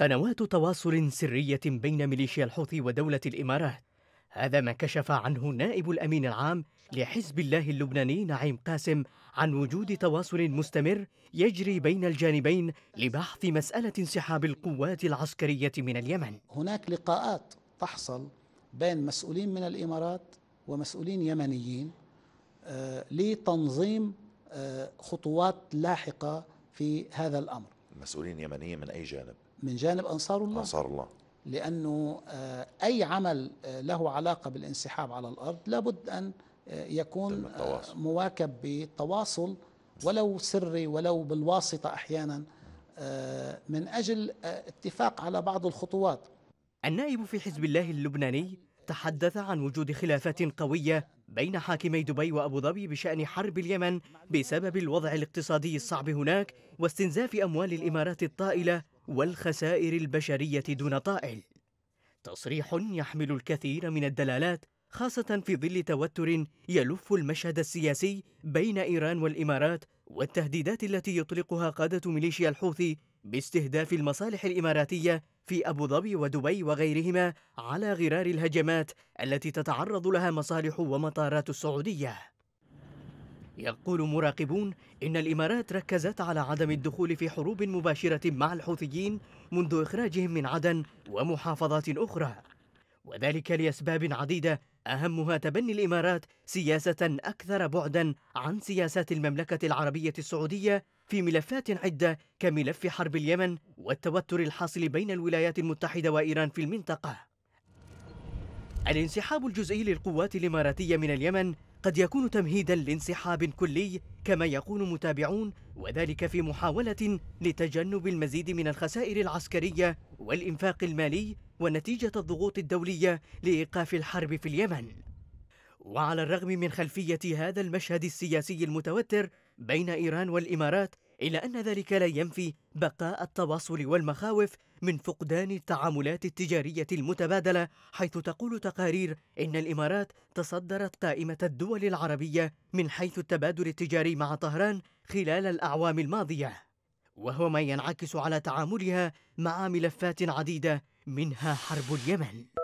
قنوات تواصل سرية بين ميليشيا الحوثي ودولة الإمارات هذا ما كشف عنه نائب الأمين العام لحزب الله اللبناني نعيم قاسم عن وجود تواصل مستمر يجري بين الجانبين لبحث مسألة انسحاب القوات العسكرية من اليمن هناك لقاءات تحصل بين مسؤولين من الإمارات ومسؤولين يمنيين آه، لتنظيم آه، خطوات لاحقة في هذا الأمر مسؤولين يمنيين من أي جانب من جانب أنصار الله أنصار الله لأنه آه، أي عمل آه، له علاقة بالانسحاب على الأرض لابد أن آه، يكون مواكب بتواصل ولو سري ولو بالواسطة أحيانا من أجل اتفاق على بعض الخطوات النائب في حزب الله اللبناني تحدث عن وجود خلافات قوية بين حاكمي دبي وأبو ظبي بشأن حرب اليمن بسبب الوضع الاقتصادي الصعب هناك واستنزاف أموال الإمارات الطائلة والخسائر البشرية دون طائل تصريح يحمل الكثير من الدلالات خاصة في ظل توتر يلف المشهد السياسي بين إيران والإمارات والتهديدات التي يطلقها قادة ميليشيا الحوثي باستهداف المصالح الإماراتية في أبو ظبي ودبي وغيرهما على غرار الهجمات التي تتعرض لها مصالح ومطارات السعودية يقول مراقبون إن الإمارات ركزت على عدم الدخول في حروب مباشرة مع الحوثيين منذ إخراجهم من عدن ومحافظات أخرى وذلك لأسباب عديدة أهمها تبني الإمارات سياسة أكثر بعدا عن سياسات المملكة العربية السعودية في ملفات عدة كملف حرب اليمن والتوتر الحاصل بين الولايات المتحدة وإيران في المنطقة الانسحاب الجزئي للقوات الإماراتية من اليمن قد يكون تمهيدا لانسحاب كلي كما يقول متابعون وذلك في محاولة لتجنب المزيد من الخسائر العسكرية والإنفاق المالي ونتيجة الضغوط الدولية لإيقاف الحرب في اليمن وعلى الرغم من خلفية هذا المشهد السياسي المتوتر بين إيران والإمارات إلا أن ذلك لا ينفي بقاء التواصل والمخاوف من فقدان التعاملات التجارية المتبادلة حيث تقول تقارير إن الإمارات تصدرت قائمة الدول العربية من حيث التبادل التجاري مع طهران خلال الأعوام الماضية وهو ما ينعكس على تعاملها مع ملفات عديدة منها حرب اليمن